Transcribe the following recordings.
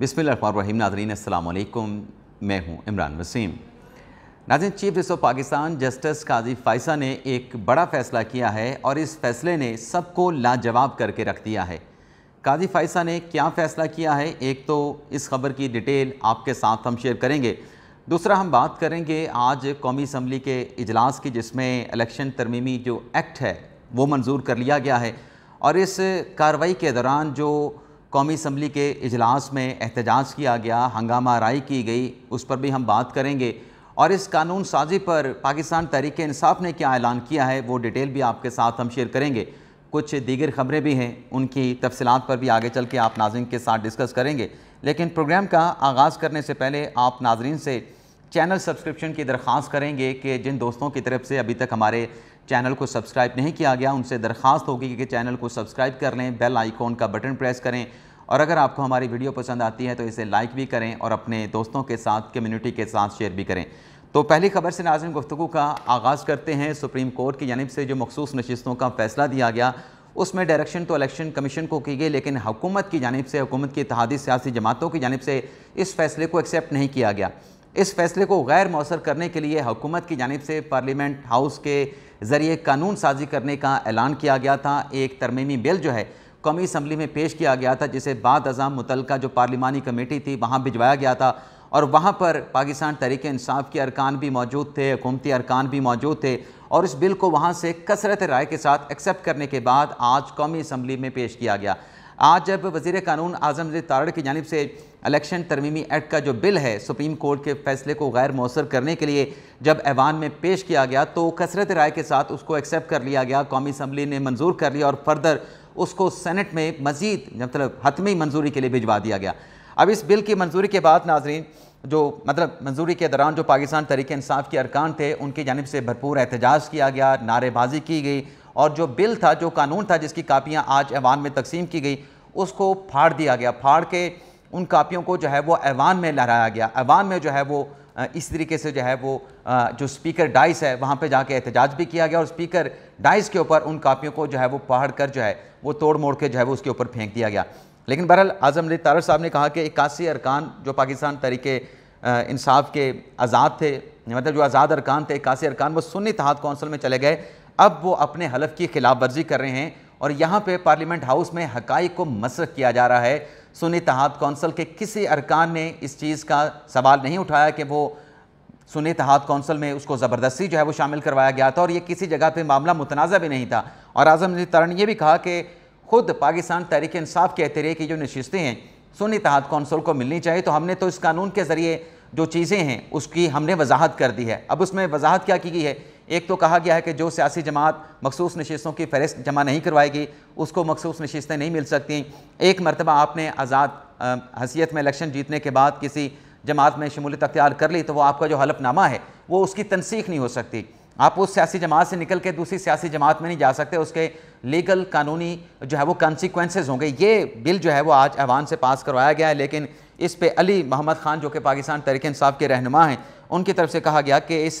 बिस्मिल रहीम नाजरीन असल मैं हूँ इमरान वसीम नाजिन chief justice of Pakistan justice Qazi Faez Isa ने एक बड़ा फ़ैसला किया है और इस फैसले ने सबको लाजवाब करके रख दिया है काजी फ़ैसा ने क्या फ़ैसला किया है एक तो इस खबर की डिटेल आपके साथ हम शेयर करेंगे दूसरा हम बात करेंगे आज कौमी असम्बली के अजलास की जिसमें इलेक्शन तरमीमी जो एक्ट है वो मंजूर कर लिया गया है और इस कार्रवाई के दौरान जो कौमी असम्बली के इजलास में एहतजाज किया गया हंगामा राय की गई उस पर भी हम बात करेंगे और इस कानून साजी पर पाकिस्तान तहरीक इंसाफ ने क्या ऐलान किया है वो डिटेल भी आपके साथ हम शेयर करेंगे कुछ दीगर खबरें भी हैं उनकी तफसलत पर भी आगे चल के आप नाजरन के साथ डिस्कस करेंगे लेकिन प्रोग्राम का आगाज़ करने से पहले आप नाजरन से चैनल सब्सक्रिप्शन की दरख्वास्त करेंगे कि जिन दोस्तों की तरफ से अभी तक हमारे चैनल को सब्सक्राइब नहीं किया गया उनसे दरख्वास्त होगी कि चैनल को सब्सक्राइब कर लें बेल आइकॉन का बटन प्रेस करें और अगर आपको हमारी वीडियो पसंद आती है तो इसे लाइक भी करें और अपने दोस्तों के साथ कम्यूनिटी के साथ शेयर भी करें तो पहली खबर से नाजिम गुफ्तु का आगाज़ करते हैं सुप्रीम कोर्ट की जानब से जो मखसूस नशस्तों का फैसला दिया गया उसमें डायरेक्शन तो इलेक्शन कमीशन को की गई लेकिन हुकूमत की जानब से हुकूमत की इतिहादी सियासी जमातों की जानब से इस फैसले को एक्सेप्ट नहीं किया गया इस फैसले को गैर मौसर करने के लिए हुकूमत की जानब से पार्लियामेंट हाउस के ज़रिए कानून साजी करने का ऐलान किया गया था एक तरमीमी बिल जो है कौमी असम्बली में पेश किया गया था जिसे बाद अजाम मुतल जो पार्लिमानी कमेटी थी वहाँ भिजवाया गया था और वहाँ पर पाकिस्तान तरीक इंसाफ के अरकान भी मौजूद थे हुकूमती अरकान भी मौजूद थे और इस बिल को वहाँ से कसरत राय के साथ एक्सेप्ट करने के बाद आज कौमी असम्बली में पेश किया गया आज जब वजीर कानून आजम तारड़ की जानब से इलेक्शन तरमीमी एक्ट का जो बिल है सुप्रीम कोर्ट के फैसले को गैर मौसर करने के लिए जब ऐवान में पेश किया गया तो कसरत राय के साथ उसको एक्सेप्ट कर लिया गया कौमी असम्बली ने मंजूर कर लिया और फर्दर उसको सेनेट में मजीद मतलब हतमी मंजूरी के लिए भिजवा दिया गया अब इस बिल की मंजूरी के बाद नाजरीन जो मतलब मंजूरी के दौरान जो पाकिस्तान तरीके इंसाफ के अरकान थे उनकी जानब से भरपूर एहतजाज किया गया नारेबाजी की गई और जो बिल था जो कानून था जिसकी कापियाँ आज ऐवान में तकसीम की गई उसको फाड़ दिया गया फाड़ के उन कापियों को जो है वो ऐवान में लहराया गया ऐवान में जो है वो इस तरीके से जो है वो जो स्पीकर डाइस है वहाँ पे जाके एहतजाज भी किया गया और स्पीकर डाइस के ऊपर उन कापियों को जो है वो पहाड़ कर जो है वो तोड़ मोड़ के जो है वो उसके ऊपर फेंक दिया गया लेकिन बहरहाल आज़म अली तारर साहब ने कहा कि इक्यासी अरकान जो पाकिस्तान तरीके इंसाफ के आज़ाद थे मतलब जो आज़ाद अरकान थे इक्यासी अरकान वो सुन्नी तहत कौंसिल में चले गए अब वो अपने हलफ की खिलाफ वर्जी कर रहे हैं और यहाँ पे पार्लियामेंट हाउस में हकाई को मसरक किया जा रहा है सुन्नी तहाद कौंसिल के किसी अरकान ने इस चीज़ का सवाल नहीं उठाया कि वो सुन्नी तहाद कौंसिल में उसको ज़बरदस्ती जो है वो शामिल करवाया गया था और ये किसी जगह पे मामला मुतनाज़ा भी नहीं था और आज़म ने यह भी कहा कि खुद पाकिस्तान तहरीक इंसाफ के अतरे की जो नशस्तें हैं सुन तहत कौंसल को मिलनी चाहिए तो हमने तो इस कानून के ज़रिए जो चीज़ें हैं उसकी हमने वजाहत कर दी है अब उसमें वजाहत क्या की गई है एक तो कहा गया है कि जो सियासी जमात मखसूस नशस्तों की फहरिस्त जमा नहीं करवाएगी उसको मखसूस नशस्तें नहीं मिल सकती एक मरतबा आपने आज़ाद हैसियत में इलेक्शन जीतने के बाद किसी जमात में शमूलियत अख्तियार कर ली तो वो आपका जो हलफनामा है वो उसकी तनसीख नहीं हो सकती आप उस सियासी जमात से निकल के दूसरी सियासी जमात में नहीं जा सकते उसके लीगल कानूनी जो है वो कॉन्सिक्वेंसेज होंगे ये बिल जो है वो आज ऐवान से पास करवाया गया है लेकिन इस पर अली मोहम्मद ख़ान जो कि पाकिस्तान तरीक इंसाफ के रहनुमा हैं उनकी तरफ से कहा गया कि इस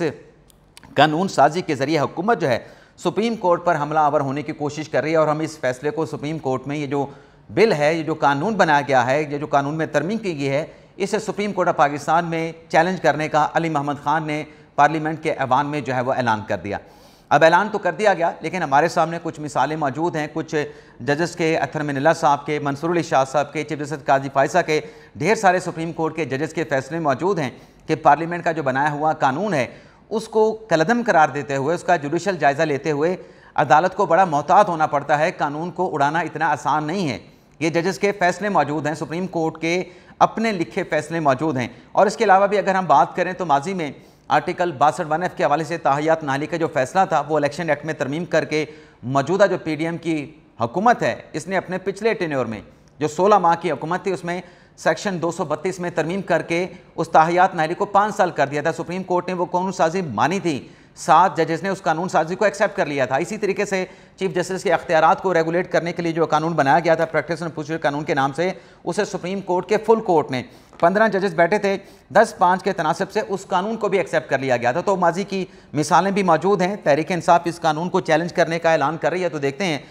कानून साजी के ज़रिए हुकूमत जो है सुप्रीम कोर्ट पर हमला आवर होने की कोशिश कर रही है और हम इस फैसले को सुप्रीम कोर्ट में ये जो बिल है ये जो कानून बनाया गया है ये जो कानून में तरमीम की गई है इसे सुप्रीम कोर्ट ऑफ पाकिस्तान में चैलेंज करने का अली मोहम्मद ख़ान ने पार्लियामेंट के ऐवान में जो है वो ऐलान कर दिया अब ऐलान तो कर दिया गया लेकिन हमारे सामने कुछ मिसालें मौजूद हैं कुछ जजेस के अथर मिनला साहब के मंसूर अली शाह साहब के चीफ जस्टिस काजी फायसा के ढेर सारे सुप्रीम कोर्ट के जजेस के फैसले मौजूद हैं कि पार्लियामेंट का जो बनाया हुआ कानून है उसको कलदम करार देते हुए उसका जुडिशल जायज़ा लेते हुए अदालत को बड़ा मोहतात होना पड़ता है कानून को उड़ाना इतना आसान नहीं है ये जजेस के फैसले मौजूद हैं सुप्रीम कोर्ट के अपने लिखे फैसले मौजूद हैं और इसके अलावा भी अगर हम बात करें तो माजी में आर्टिकल बासठ वन एफ के हवाले से ताहियात नाली का जो फैसला था वो इलेक्शन एक्ट में तरमीम करके मौजूदा जो पी डी एम की हुकूमत है इसने अपने पिछले टेन्योर में जो सोलह माह की हुकूमत थी उसमें सेक्शन दो सौ बत्तीस में तरमीम करके उस ताहियात नाली को पाँच साल कर दिया था सुप्रीम कोर्ट ने वो कानून साजी मानी थी सात जजेस ने उस कानून साजी को एक्सेप्ट कर लिया था इसी तरीके से चीफ जस्टिस के अख्तियार को रेगुलेट करने के लिए जो कानून बनाया गया था प्रैक्टिस प्रोसीजर कानून के नाम से उसे सुप्रीम कोर्ट के फुल कोर्ट ने पंद्रह जजेस बैठे थे दस पाँच के तनासब से उस कानून को भी एक्सेप्ट कर लिया गया था तो माजी की मिसालें भी मौजूद हैं तहरीक इंसाफ इस कानून को चैलेंज करने का ऐलान कर रही है तो देखते हैं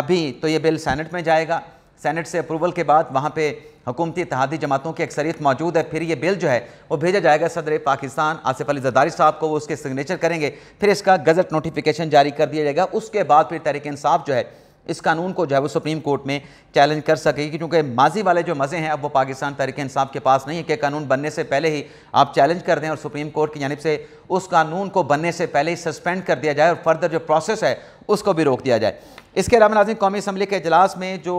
अभी तो ये बिल सैनट में जाएगा सैनट से अप्रूवल के बाद वहाँ पर हुकूमती इतिहादी जमातों की अक्सरियत मौजूद है फिर ये बिल जो है वो भेजा जाएगा सदर पाकिस्तान आसिफ अली जदारी साहब को वो उसके सिग्नेचर करेंगे फिर इसका गजट नोटिफिकेशन जारी कर दिया जाएगा उसके बाद फिर तहरीक इंसाफ जो है इस कानून को जो है वो सुप्रीम कोर्ट में चैलेंज कर सकेगी क्योंकि माजी वाले जो मज़े हैं अब वो पाकिस्तान तहरीक इंसाफ के पास नहीं है कि कानून बनने से पहले ही आप चैलेंज कर दें और सुप्रीम कोर्ट की जानब से उस कानून को बनने से पहले ही सस्पेंड कर दिया जाए और फर्दर जो प्रोसेस है उसको भी रोक दिया जाए इसके अलावा नाजिम कौमी असम्बली के अजलास में जो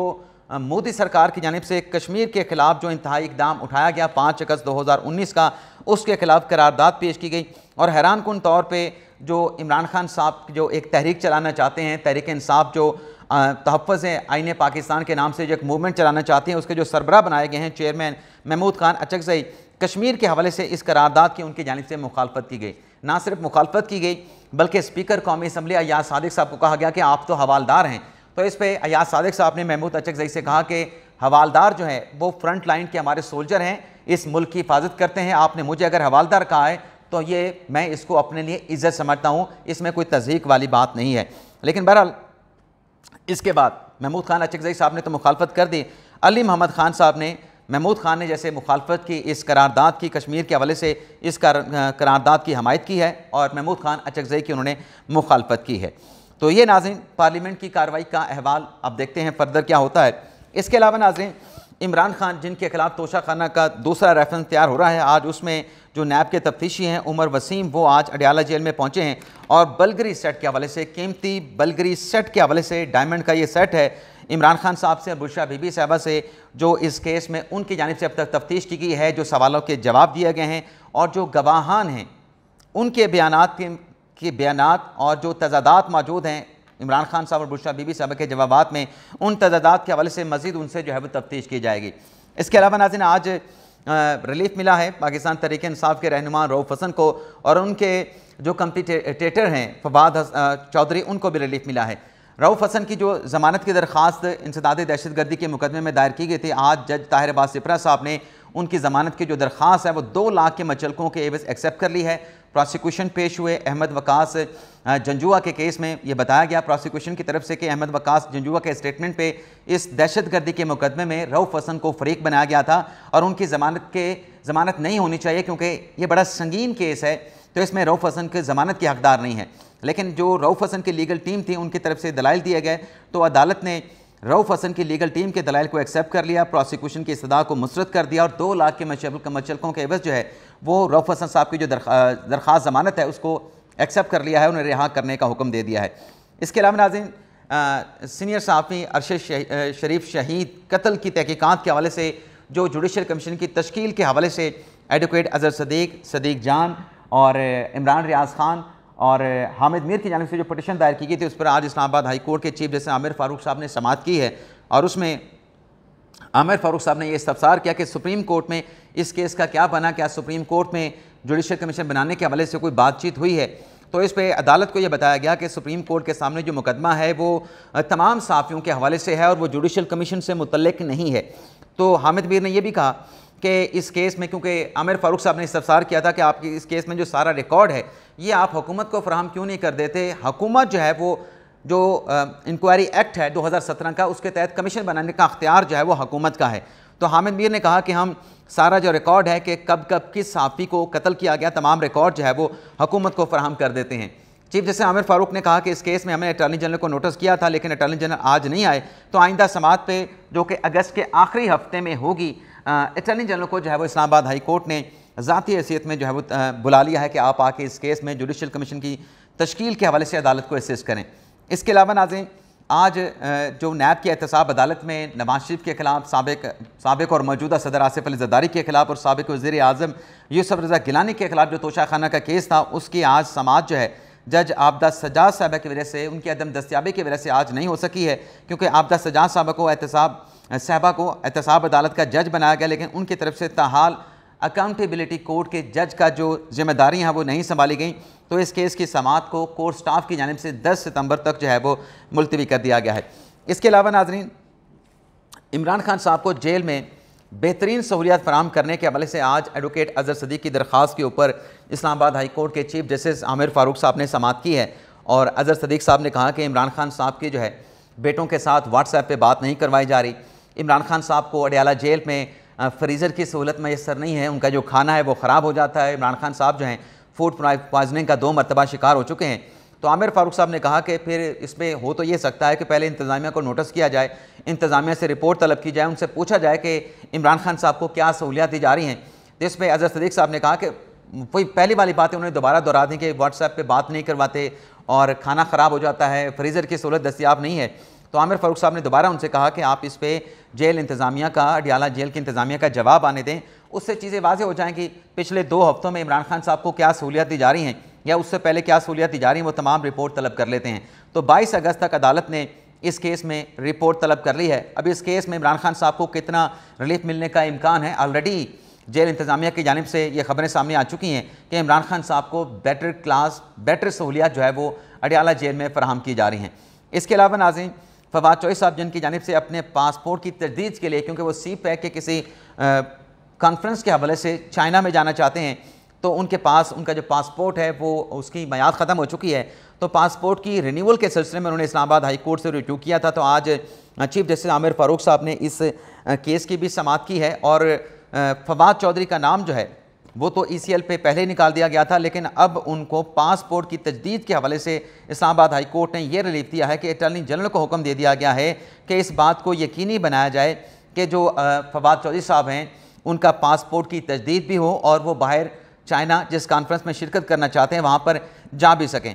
मोदी सरकार की जानब से कश्मीर के ख़िलाफ़ जो इंतहाई इकदाम उठाया गया पाँच अगस्त दो हज़ार उन्नीस का उसके खिलाफ करारदाद पेश की गई और हैरान कन तौर पर जो इमरान खान साहब जो एक तहरीक चलाना चाहते हैं तहरीक इंसाफ जो तहफ़ हैं आइन पाकिस्तान के नाम से जो एक मूवमेंट चलाना चाहते हैं उसके जो सरबरा बनाए गए हैं चेयरमैन महमूद खान अचकजई कश्मीर के हवाले से इस करारदाद की उनकी जानब से मुखालफत की गई ना सिर्फ मुखालफत की गई बल्कि स्पीकर कौमी असम्बली अयाज सदक साहब को कहा गया कि आप तो हवालदार हैं तो इस पर अयाज सदक साहब ने महमूद अचकजई से कहा कि हवालदार जो है वो फ्रंट लाइन के हमारे सोल्जर हैं इस मुल्क की हिफाजत करते हैं आपने मुझे अगर हवालदार कहा है तो ये मैं इसको अपने लिए इज्जत समझता हूँ इसमें कोई तजीक वाली बात नहीं है लेकिन बहरहाल इसके बाद महमूद खान अचकजई साहब ने तो मुखालफत कर दी अली मोहम्मद खान साहब ने महमूद खान ने जैसे मुखालफत की इस करारदाद की कश्मीर के हवाले से इस करारदाद की हमायत की है और महमूद खान अचकजई की उन्होंने मुखालफत की है तो ये नाजिन पार्लियामेंट की कार्रवाई का अहवाल अब देखते हैं फर्दर क्या होता है इसके अलावा नाजिन इमरान खान जिनके खिलाफ तोशाखाना का दूसरा रेफरेंस तैयार हो रहा है आज उसमें जो नैब के तफ्तीशी हैं उमर वसीम वो आज अडियाला जेल में पहुंचे हैं और बलगरी सेट के हवाले से कीमती बलगरी सेट के हवाले से डायमंड का ये सेट है इमरान खान साहब से बुशा बीबी साहबा से जो इस केस में उनकी जानब से अब तक तफ्तीश की गई है जो सवालों के जवाब दिए गए हैं और जो गवाहान हैं उनके बयान के, के बयान और जो तजादात मौजूद हैं इमरान खान साहब और बुशा बीबी साहब के जवाब में उन तदादात के हवाले से मजीद उनसे जो है वो तफ्तीश की जाएगी इसके अलावा नाजिन आज रिलीफ मिला है पाकिस्तान तरीके इंसाफ के रहनुमा रऊफ हसन को और उनके जो कम्पिटेटर हैं फवाद चौधरी उनको भी रिलीफ मिला है रऊफ हसन की जो ज़मानत की दरख्वास्त इंसदाद दहशत गर्दी के मुकदमे में दायर की गई थी आज जज ताहिर अब्बास सिपरा साहब ने उनकी ज़मानत की जो दरख्वास्त है वो दो लाख के मचलकों के एवज एक्सेप्ट कर ली है प्रोसिक्यूशन पेश हुए अहमद वकास जंजुआ के केस में ये बताया गया प्रोसिक्यूशन की तरफ से कि अहमद वकास जंजुआ के स्टेटमेंट पे इस दहशतगर्दी के मुकदमे में रऊफ़ हसन को फरीक बनाया गया था और उनकी ज़मानत के ज़मानत नहीं होनी चाहिए क्योंकि ये बड़ा संगीन केस है तो इसमें रऊफ़ हसन की ज़मानत के हकदार नहीं है लेकिन जो रऊफ़ हसन की लीगल टीम थी उनकी तरफ से दलाइल दिए गए तो अदालत ने रऊफ़ हसन की लीगल टीम के दलाइल को एक्सेप्ट कर लिया प्रोसिक्यूशन की सदा को मसरत कर दिया और दो लाख के मचलकों के एवज जो है वो रऊफ़ हसन साहब की जो दरख्वास ज़मानत है उसको एक्सेप्ट कर लिया है उन्हें रिहा करने का हुक्म दे दिया है इसके अलावा नाजिन सीनियर साफ़ी अरशद शरीफ शहीद कत्ल की तहकीक़ात के हवाले से जो जुडिशल कमीशन की तश्कील के हवाले से एडवोकेट अजहर सदीक सदीक जान और इमरान रियाज खान और हामिद मीर की जानब से जो पटिशन दायर की गई थी उस पर आज इस्लामाबाद हाई कोर्ट के चीफ जस्टिस आमिर फ़ारूक साहब ने समात की है और उसमें आमिर फ़ारूक साहब ने यह इस्तफसार किया कि सुप्रीम कोर्ट में इस केस का क्या बना क्या सुप्रीम कोर्ट में जुडिशल कमीशन बनाने के हवाले से कोई बातचीत हुई है तो इस पर अदालत को यह बताया गया कि सुप्रीम कोर्ट के सामने जो मुकदमा है वो तमाम साफ़ियों के हवाले से है और वो जुडिशल कमीशन से मुतलक नहीं है तो हामिद मीर ने यह भी कहा कि इस केस में क्योंकि आमिर फ़ारूक साहब ने इस्तफसार किया था कि आपकी इस केस में जो सारा रिकॉर्ड है ये आप हुकूमत को फ्राहम क्यों नहीं कर देते हुकूमत जो है वो जो इंक्वायरी एक्ट है 2017 का उसके तहत कमीशन बनाने का अख्तियार जो है वो हकूमत का है तो हामिद मीर ने कहा कि हम सारा जो रिकॉर्ड है कि कब कब किस साफी को कत्ल किया गया तमाम रिकॉर्ड जो है वो हकूमत को फ्राहम कर देते हैं चीफ जस्टिस आमिर फारूक ने कहा कि इस केस में हमने अटॉर्नी जनरल को नोटिस किया था लेकिन अटॉर्नी जनरल आज नहीं आए तो आइंदा समात पे जो कि अगस्त के आखिरी हफ्ते में होगी अटर्नी जनरल को जो है वो इस्लामाबाद हाई कोर्ट ने ज़ाती हैसियत में जो है वो बुला लिया है कि आप आके इस केस में जुडिशल कमीशन की तश्ील के हवाले से अदालत को असिस्ट करें इसके अलावा नाजें आज जो नैब की एहतसाब अदालत में नवाज शरीफ के खिलाफ सबक सबक और मौजूदा सदर आसिफ अली जदारी के खिलाफ और सबक वजीर अजम यूसफ रजा गिलानी के खिलाफ जो तोशाखाना का केस था उसकी आज समाज जो है जज आबदा सजाज साहबा की वजह से उनकी अदम दस्याबी की वजह से आज नहीं हो सकी है क्योंकि आबदा सजाद साहबा को एहतसाब साहबा को एहतसाब अदालत का जज बनाया गया लेकिन उनकी तरफ से ताहाल अकाउंटेबिलिटी कोर्ट के जज का जो जिम्मेदारी हैं वो नहीं संभाली गई तो इस केस की समात को कोर्ट स्टाफ की जानब से 10 सितंबर तक जो है वो मुलतवी कर दिया गया है इसके अलावा नाजरीन इमरान खान साहब को जेल में बेहतरीन सहूलियात फराम करने के हवाले से आज एडवोकेट अजहर सदीक की दरख्वास्त के ऊपर इस्लामाबाद हाई कोर्ट के चीफ जस्टिस आमिर फारूक साहब ने समात की है और अजहर सदीक साहब ने कहा कि इमरान खान साहब की जो है बेटों के साथ व्हाट्सएप पर बात नहीं करवाई जा रही इमरान खान साहब को अडयाला जेल में फ्रीज़र की सहूलत मैसर नहीं है उनका जो खाना है वो ख़राब हो जाता है इमरान खान साहब जो हैं फूड पॉइजनिंग का दो मरतबा शिकार हो चुके हैं तो आमिर फ़ारूक साहब ने कहा कि फिर इसमें हो तो ये सकता है कि पहले इंतज़ामिया को नोटिस किया जाए इंतज़ामिया से रिपोर्ट तलब की जाए उनसे पूछा जाए कि इमरान खान साहब को क्या सहूलियात दी जा रही हैं जिसमें तो अजहर सदीक साहब ने कहा कि कोई पहली वाली है उन्होंने दोबारा दोहरा दी कि व्हाट्सएप पर बात नहीं करवाते और खाना ख़राब हो जाता है फ्रीज़र की सहूलत दस्तियाब नहीं है तो आमिर फ़ारूक साहब ने दोबारा उनसे कहा कि आप इस पर जेल इंतज़ामिया का अडियाला जेल की इंतज़ामिया का जवाब आने दें उससे चीज़ें वाजे हो जाएँ कि पिछले दो हफ्तों में इमरान खान साहब को क्या सहूलियात दी जा रही हैं या उससे पहले क्या सहूलियात दी जा रही हैं वो तमाम रिपोर्ट तलब कर लेते हैं तो बाईस अगस्त तक अदालत ने इस केस में रिपोर्ट तलब कर ली है अब इस केस में इमरान खान साहब को कितना रिलीफ मिलने का इम्कान है ऑलरेडी जेल इंतज़ामिया की जानब से ये खबरें सामने आ चुकी हैं कि इमरान खान साहब को बेटर क्लास बेटर सहूलियात जो है वो अडियाला जेल में फराहम की जा रही हैं इसके अलावा नाजिम फवाद चौहरी साहब जिनकी जानब से अपने पासपोर्ट की तजदीद के लिए क्योंकि वो सी पैक e के किसी कॉन्फ्रेंस के हवाले से चाइना में जाना चाहते हैं तो उनके पास उनका जो पासपोर्ट है वो उसकी मैयाद ख़त्म हो चुकी है तो पासपोर्ट की रिन्यूअल के सिलसिले में उन्होंने इस्लामाबाद हाई कोर्ट से रिव्यू किया था तो आज चीफ जस्टिस आमिर फ़ारूक साहब ने इस केस की भी समात की है और फवाद चौधरी का नाम जो है वो तो ई e पे पहले निकाल दिया गया था लेकिन अब उनको पासपोर्ट की तजदीद के हवाले से इस्लामाबाद हाई कोर्ट ने यह रिलीफ दिया है कि अटर्नी जनरल को हुक्म दे दिया गया है कि इस बात को यकीनी बनाया जाए कि जो फवाद चौधरी साहब हैं उनका पासपोर्ट की तजदीद भी हो और वो बाहर चाइना जिस कॉन्फ्रेंस में शिरकत करना चाहते हैं वहाँ पर जा भी सकें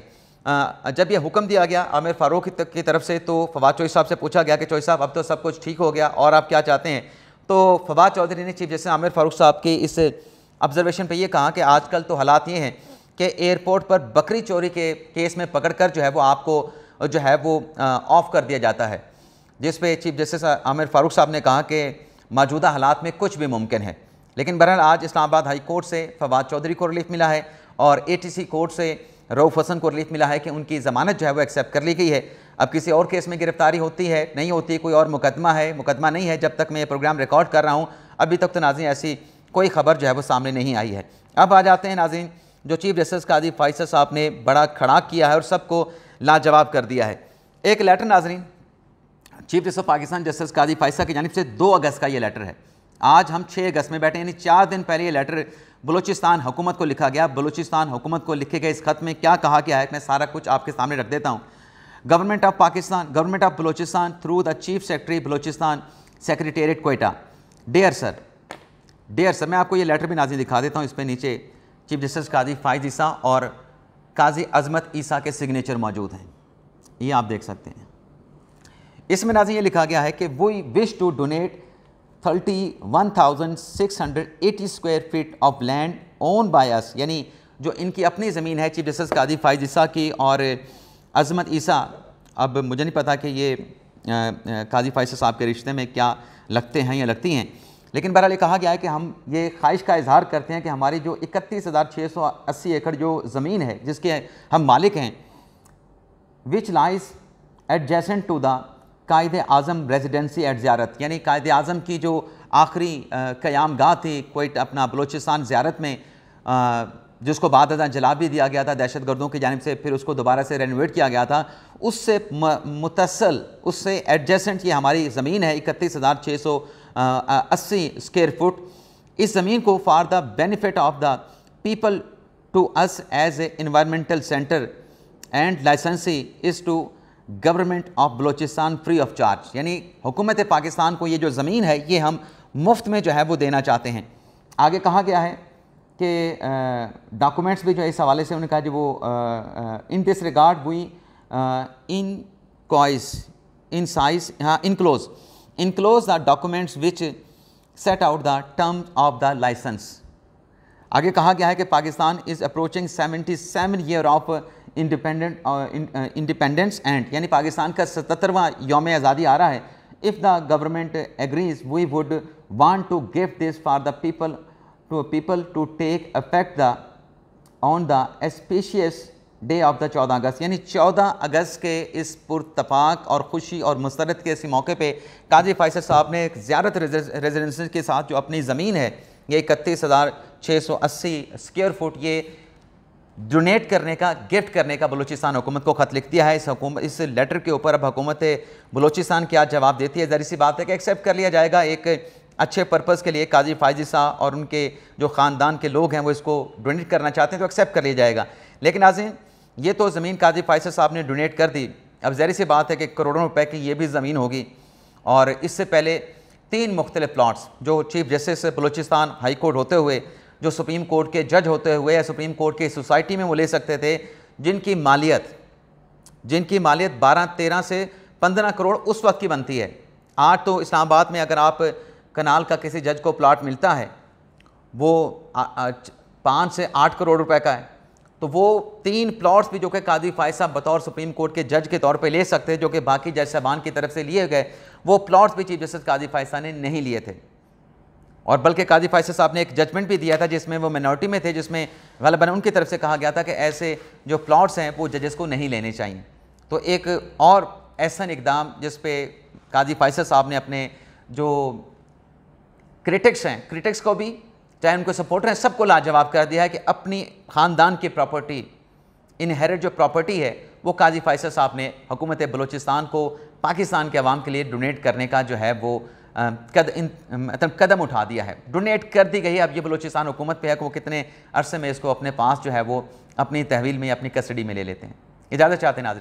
जब यह हुक्म दिया गया आमिर फारूक की तरफ से तो फवाद चौधरी साहब से पूछा गया कि चौधरी साहब अब तो सब कुछ ठीक हो गया और आप क्या चाहते हैं तो फवाद चौधरी ने चीफ जस्टिस आमिर फारूक साहब के इस ऑब्जर्वेशन पे ये कहा कि आजकल तो हालात ये हैं कि एयरपोर्ट पर बकरी चोरी के केस में पकड़ कर जो है वो आपको जो है वो ऑफ़ कर दिया जाता है जिस पे चीफ जस्टिस आमिर फारूक साहब ने कहा कि मौजूदा हालात में कुछ भी मुमकिन है लेकिन बहरहाल आज इस्लामाबाद हाई कोर्ट से फवाद चौधरी को रिलीफ मिला है और सी कोर्ट से रऊफ हसन को रिलीफ मिला है कि उनकी ज़मानत जो है वो एक्सेप्ट कर ली गई है अब किसी और केस में गिरफ्तारी होती है नहीं होती कोई और मुकदमा है मुकदमा नहीं है जब तक मैं ये प्रोग्राम रिकॉर्ड कर रहा हूँ अभी तक तो नाजी ऐसी कोई खबर जो है वो सामने नहीं आई है अब आ जाते हैं नाजीन जो चीफ जस्टिस काजी फाइसर साहब ने बड़ा खड़ा किया है और सबको लाजवाब कर दिया है एक लेटर नाजरीन chief justice of Pakistan justice Qazi Faez Isa की जानब से दो अगस्त का ये लेटर है आज हम छः अगस्त में बैठे यानी चार दिन पहले ये लेटर बलूचिस्तान हुकूमत को लिखा गया बलूचिस्तान हुकूमत को लिखे गए इस खत में क्या कहा गया है मैं सारा कुछ आपके सामने रख देता हूँ government of Pakistan government of Balochistan through the chief secretary Balochistan secretariat Quetta dear sir dear sir मैं आपको ये लेटर भी नाजी दिखा देता हूँ इस पर नीचे चीफ जस्टिस काजी फाइज ईसा और काजी अजमत ईसा के सिग्नेचर मौजूद हैं ये आप देख सकते हैं इसमें नाजी ये लिखा गया है कि we wish to donate thirty one thousand six hundred eighty square feet of land owned by us यानी जो इनकी अपनी ज़मीन है चीफ जस्टिस काजी फाइज ईसा की और अजमत ईसा अब मुझे नहीं पता कि ये काजी फाइज साहब के रिश्ते में क्या लगते हैं या लगती हैं लेकिन बहरहाल ये कहा गया है कि हम ये ख्वाहिश का इजहार करते हैं कि हमारी जो इकतीस हज़ार छः सौ अस्सी एकड़ जो ज़मीन है जिसके हम मालिक हैं which lies adjacent to the Quaid Azam residency at Ziarat यानी कायद आज़म की जो आखिरी क्याम गाह थी कोई अपना बलोचिस्तान ज़्यारत में आ, जिसको बाद अदा जला भी दिया गया था दहशत गर्दों की जानब से फिर उसको दोबारा से रेनोवेट किया गया था उससे मुतसल उससे एडजेसेंट ये हमारी ज़मीन है इकतीस हज़ार छः सौ अस्सी स्क्वेयर फुट इस ज़मीन को for the benefit of the people to us as a environmental centre and licensee is to government of Balochistan free of charge यानी हुकूमत पाकिस्तान को ये जो ज़मीन है ये हम मुफ्त में जो है वो देना चाहते हैं आगे कहा गया है कि डॉक्यूमेंट्स भी जो है इस हवाले से उन्होंने कहा जो वो इन दिस रिगार्ड हुई इन कॉइज इन साइज हाँ इनक्लोज़ enclose the documents which set out the terms of the license. आगे कहा गया है कि Pakistan is approaching 77 year of independent independence and यानी पाकिस्तान का सतहत्तरवा योम आज़ादी आ रहा है if the government agrees we would want to give this for the people to people to take affect the on the auspicious day of the चौदह अगस्त यानी चौदह अगस्त के इस पुरतफाक और खुशी और मुस्रद के इसी मौके पर काजी फैसल साहब ने एक ज़्यारत रेजिडेंस के साथ जो अपनी ज़मीन है ये इकतीस हज़ार छः सौ अस्सी स्क्यर फुट ये डोनेट करने का गिफ्ट करने का बलूचिस्तान हुकूमत को ख़त लिख दिया है इस हुकूमत इस लेटर के ऊपर अब हुकूमत बलूचिस्तान क्या जवाब देती है ज़री सी बात है कि एक्सेप्ट कर लिया जाएगा एक अच्छे पर्पज़ के लिए काजी फायजी साहब और उनके जो ख़ानदान के लोग हैं वो इसको डोनेट करना चाहते हैं तो एक्सेप्ट कर लिया जाएगा लेकिन आज ये तो ज़मीन काजी फाइसर साहब ने डोनेट कर दी अब जहरी सी बात है कि करोड़ों रुपए की ये भी ज़मीन होगी और इससे पहले तीन मुख्तलिफ प्लाट्स जो chief justice Balochistan high court होते हुए जो सुप्रीम कोर्ट के जज होते हुए या सुप्रीम कोर्ट की सोसाइटी में वो ले सकते थे जिनकी मालियत जिनकी मालियत बारह तेरह से पंद्रह करोड़ उस वक्त की बनती है आज तो इस्लामाबाद में अगर आप कनाल का किसी जज को प्लाट मिलता है वो पाँच से आठ करोड़ रुपए का है तो वो तीन प्लॉट्स भी जो कि कादी फायज साहब बतौर सुप्रीम कोर्ट के जज के तौर पे ले सकते हैं जो कि बाकी जज साहबान की तरफ से लिए गए वो प्लॉट्स भी चीफ जस्टिस काजी फायज साहब ने नहीं लिए थे और बल्कि कादी फायज साहब ने एक जजमेंट भी दिया था जिसमें वो मिनॉरिटी में थे जिसमें गलबन मतलब उनकी तरफ से कहा गया था कि ऐसे जो प्लॉट्स हैं वो जजेस को नहीं लेने चाहिए तो एक और ऐसा इकदाम जिस पर काजी फायसर साहब ने अपने जो क्रिटिक्स हैं क्रिटिक्स को भी चाहे उनको सपोर्टर रहे सबको लाजवाब कर दिया है कि अपनी ख़ानदान की प्रॉपर्टी इनहेरिट जो प्रॉपर्टी है वो काजी फ़ैसल साहब ने हुकूमत बलोचिस्तान को पाकिस्तान के अवाम के लिए डोनेट करने का जो है वो कद इन मतलब कदम उठा दिया है डोनेट कर दी गई है अब ये बलोचिस्तान हुकूमत पे है कि वो कितने अरसे में इसको अपने पास जो है वो अपनी तहवील में अपनी कस्टडी में ले लेते हैं इजाज़त चाहते हैं नाजर